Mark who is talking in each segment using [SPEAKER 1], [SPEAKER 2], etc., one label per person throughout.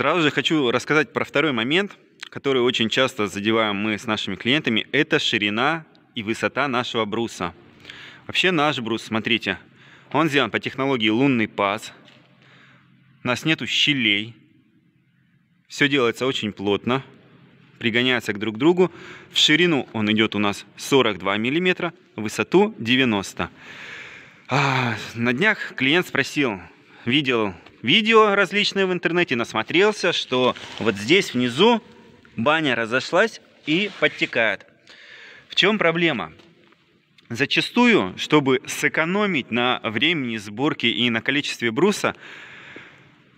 [SPEAKER 1] Сразу же хочу рассказать про второй момент, который очень часто задеваем мы с нашими клиентами. Это ширина и высота нашего бруса. Вообще наш брус, смотрите, он сделан по технологии лунный паз. У нас нету щелей. Все делается очень плотно. Пригоняется к друг другу. В ширину он идет у нас 42 мм, высоту 90 а, На днях клиент спросил, видел видео различные в интернете, насмотрелся, что вот здесь внизу баня разошлась и подтекает. В чем проблема? Зачастую, чтобы сэкономить на времени сборки и на количестве бруса,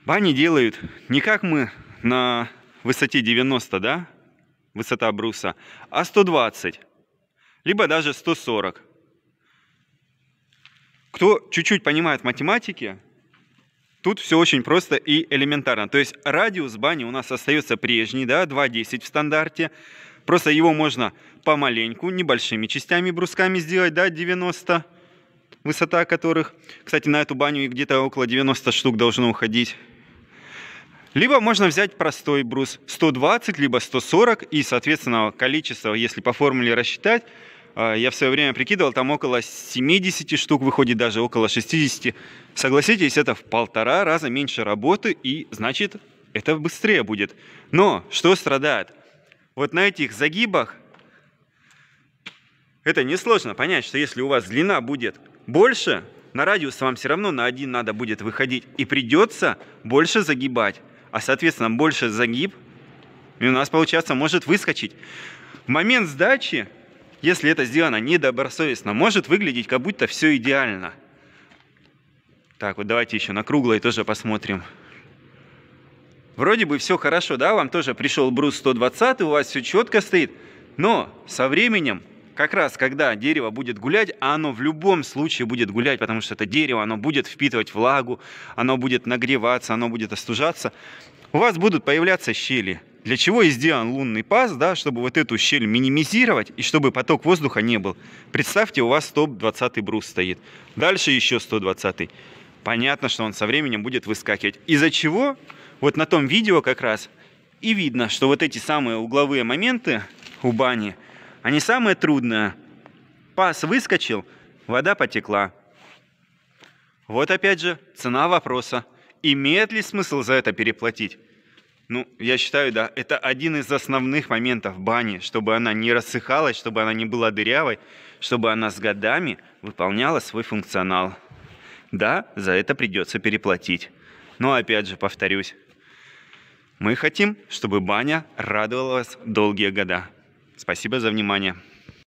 [SPEAKER 1] бани делают не как мы на высоте 90, да, высота бруса, а 120, либо даже 140. Кто чуть-чуть понимает математики, Тут все очень просто и элементарно. То есть радиус бани у нас остается прежний, да, 2,10 в стандарте. Просто его можно помаленьку, небольшими частями, брусками сделать, да, 90 высота которых. Кстати, на эту баню и где-то около 90 штук должно уходить. Либо можно взять простой брус 120, либо 140, и, соответственно, количество, если по формуле рассчитать, а, я в свое время прикидывал, там около 70 штук выходит, даже около 60. Согласитесь, это в полтора раза меньше работы, и значит, это быстрее будет. Но что страдает? Вот на этих загибах это несложно понять, что если у вас длина будет больше, на радиус вам все равно на один надо будет выходить, и придется больше загибать. А, соответственно, больше загиб, и у нас, получается, может выскочить. В момент сдачи если это сделано недобросовестно, может выглядеть, как будто все идеально. Так, вот давайте еще на круглой тоже посмотрим. Вроде бы все хорошо, да, вам тоже пришел брус 120, у вас все четко стоит, но со временем как раз когда дерево будет гулять, а оно в любом случае будет гулять, потому что это дерево, оно будет впитывать влагу, оно будет нагреваться, оно будет остужаться, у вас будут появляться щели. Для чего и сделан лунный паз, да, чтобы вот эту щель минимизировать и чтобы поток воздуха не был. Представьте, у вас 120 брус стоит, дальше еще 120. Понятно, что он со временем будет выскакивать. Из-за чего вот на том видео как раз и видно, что вот эти самые угловые моменты у бани, они самые трудные. Паз выскочил, вода потекла. Вот опять же цена вопроса. Имеет ли смысл за это переплатить? Ну, я считаю, да, это один из основных моментов бани, чтобы она не рассыхалась, чтобы она не была дырявой, чтобы она с годами выполняла свой функционал. Да, за это придется переплатить. Но опять же, повторюсь, мы хотим, чтобы баня радовала вас долгие года. Спасибо за внимание.